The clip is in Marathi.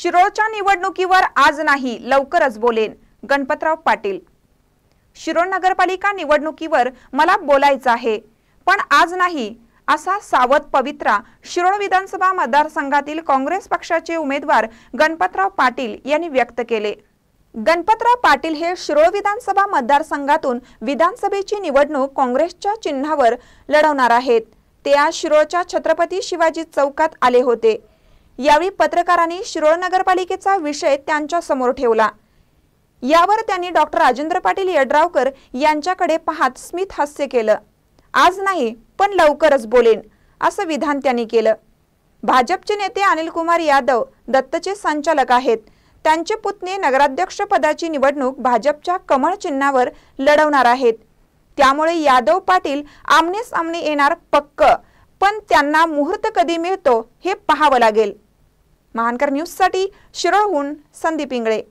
शिरोळच्या निवडणुकीवर आज नाही लवकरच बोलेन गणपतराव पाटील शिरोळ नगरपालिका निवडणुकीवर मला बोलायचं आहे पण आज नाही असा सावध पवित्रा शिरोळ विधानसभा मतदारसंघातील काँग्रेस पक्षाचे उमेदवार गणपतराव पाटील यांनी व्यक्त केले गणपतराव पाटील हे शिरोळ विधानसभा मतदारसंघातून विधानसभेची निवडणूक काँग्रेसच्या चिन्हावर लढवणार आहेत ते आज शिरोळच्या छत्रपती शिवाजी चौकात आले होते यावेळी पत्रकारांनी शिरोळ नगरपालिकेचा विषय त्यांच्या समोर ठेवला यावर त्यांनी डॉक्टर राजेंद्र पाटील यड्रावकर यांच्याकडे पाहत स्मित हास्य केलं आज नाही पण लवकरच बोलेन असं विधान त्यांनी केलं भाजपचे नेते अनिल कुमार यादव दत्तचे संचालक आहेत त्यांचे पुतणे नगराध्यक्ष पदाची निवडणूक भाजपच्या कमळ चिन्हावर लढवणार आहेत त्यामुळे यादव पाटील आमने आमने येणार पक्क पण त्यांना मुहूर्त कधी मिळतो हे पाहावं लागेल महानकर न्यूजसाठी शिरोळहून संदीप इंगळे